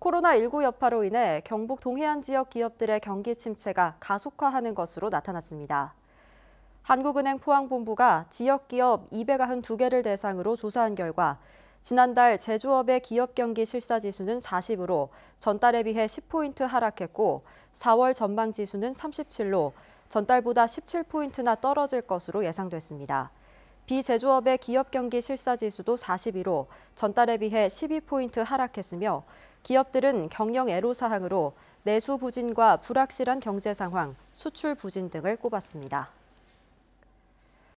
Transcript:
코로나19 여파로 인해 경북 동해안 지역 기업들의 경기 침체가 가속화하는 것으로 나타났습니다. 한국은행 포항본부가 지역 기업 292개를 대상으로 조사한 결과 지난달 제조업의 기업 경기 실사 지수는 40으로 전달에 비해 10포인트 하락했고 4월 전망 지수는 37로 전달보다 17포인트나 떨어질 것으로 예상됐습니다. 비제조업의 기업 경기 실사 지수도 42로 전달에 비해 12포인트 하락했으며 기업들은 경영 애로사항으로 내수 부진과 불확실한 경제 상황, 수출 부진 등을 꼽았습니다.